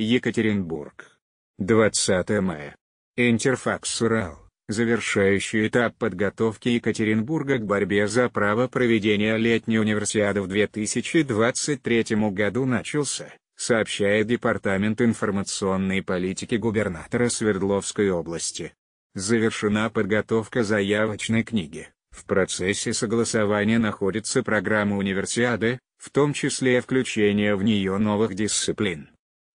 Екатеринбург. 20 мая. Интерфакс Урал. Завершающий этап подготовки Екатеринбурга к борьбе за право проведения летней универсиады в 2023 году начался, сообщает Департамент информационной политики губернатора Свердловской области. Завершена подготовка заявочной книги. В процессе согласования находится программа универсиады, в том числе включение в нее новых дисциплин.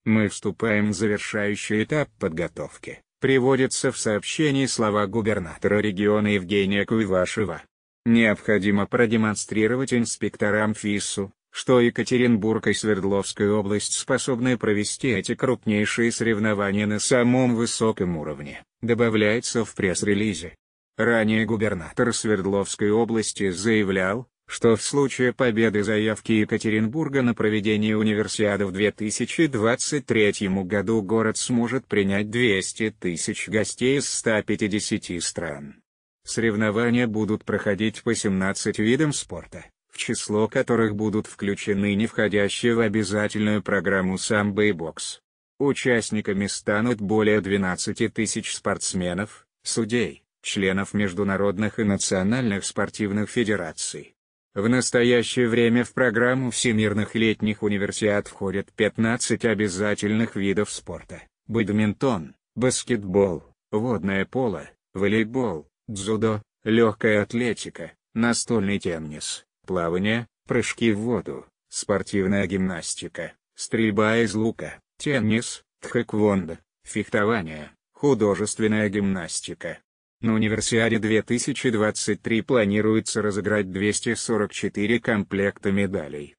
Мы вступаем в завершающий этап подготовки, Приводится в сообщении слова губернатора региона Евгения Куйвашева. Необходимо продемонстрировать инспекторам ФИСу, что Екатеринбург и Свердловская область способны провести эти крупнейшие соревнования на самом высоком уровне, добавляется в пресс-релизе. Ранее губернатор Свердловской области заявлял, что в случае победы заявки Екатеринбурга на проведение универсиады в 2023 году город сможет принять 200 тысяч гостей из 150 стран. Соревнования будут проходить по 17 видам спорта, в число которых будут включены не входящие в обязательную программу самбо и бокс. Участниками станут более 12 тысяч спортсменов, судей, членов международных и национальных спортивных федераций, в настоящее время в программу Всемирных летних универсиад входят 15 обязательных видов спорта. Бадминтон, баскетбол, водное поло, волейбол, дзюдо, легкая атлетика, настольный теннис, плавание, прыжки в воду, спортивная гимнастика, стрельба из лука, теннис, тхэквондо, фехтование, художественная гимнастика, на универсиаде 2023 планируется разыграть 244 комплекта медалей.